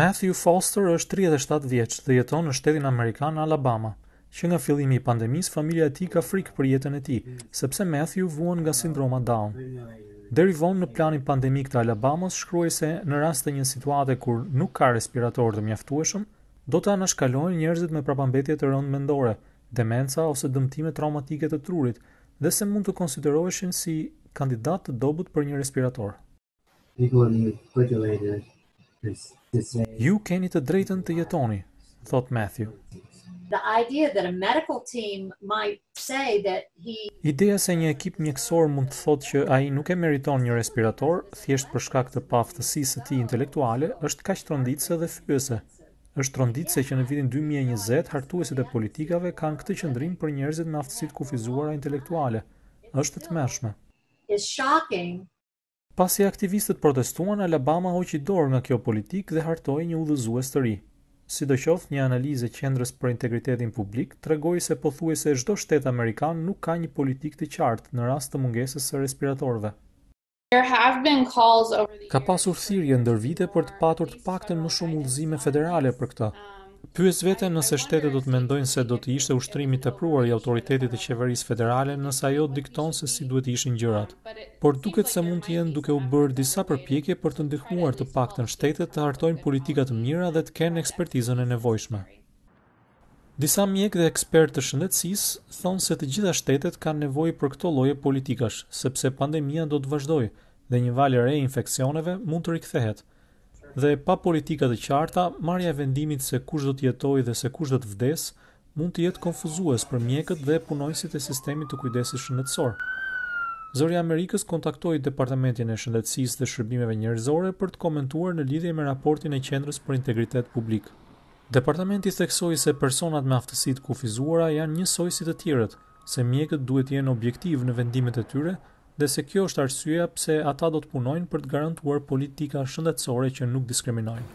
Matthew Foster është 37 vjeç dhe jeton në shtetin amerikan Alabama. Që nga fillimi i pandemisë familja e tij ka frikë për jetën e tij, sepse Matthew vuan nga sindroma Down. Deri vonë në planin pandemik të Alabamës shkruaj se në rast të një situate kur nuk ka respiratorë të mjaftueshëm, do të anashkalojnë njerëzit me prapambetje të rëndë mendore, demenca ose dëmtime traumatike të trurit, dhe se mund të konsideroheshin si kandidat të dobët për një respirator. Nikola Nikolaevich, Ju keni të drejtën të jetoni, thot Matthew. The idea that a medical team might say that he Ideja se një ekip mjekësor mund të thotë që ai nuk e meriton një respirator thjesht për shkak të paaftësisë së tij intelektuale është kaq tronditëse dhe fyese. Është tronditëse që në vitin 2020 hartuesit e politikave kanë këtë qëndrim për njerëzit me aftësitë kufizuara intelektuale. Është të tmerrshme. It's shocking Pasi aktivistët protestuan, Alabama hoqi dorë nga kjo politikë dhe hartoi një udhëzues të ri. Sidoqoftë, një analizë e Qendrës për Integritetin Publik tregoi se pothuajse çdo shtet amerikan nuk ka një politikë të qartë në rast të mungesës së respiratorëve. Ka pasur thirrje ndër vite për të patur të paktën më shumë udhëzime federale për këtë. Pyes vete nëse shtete do të mendojnë se do të ishte ushtrimi të pruar i autoritetit të qeverisë federale nëse ajo dikton se si duhet ishin gjërat. Por duket se mund të jenë duke u bërë disa përpjekje për të ndihmuar të paktën shtetet të hartojnë politika të mira dhe të kenë ekspertizën e nevojshme. Disa mjekë dhe ekspertë të shëndetësisë thonë se të gjitha shtetet kanë nevojë për këto lloje politikash, sepse pandemia do të vazhdojë dhe një val re infeksioneve mund të rikthehet. Dhe pa politika të qarta, marrja e vendimit se kush do të jetojë dhe se kush do të vdes, mund të jetë konfuzues për mjekët dhe punojësit e sistemit të kujdesit shëndetësor. Zori Amerikës kontaktoi Departamentin e Shëndetësisë dhe Shërbimeve Njerëzore për të komentuar në lidhje me raportin e Qendrës për Integritet Publik. Departamenti theksoi se personat me aftësi të kufizuara janë njësoj si të tjerët, se mjekët duhet të jenë objektiv në vendimet e tyre dhe se kjo është arsyeja pse ata do të punojnë për të garantuar politika shëndetësore që nuk diskriminojnë.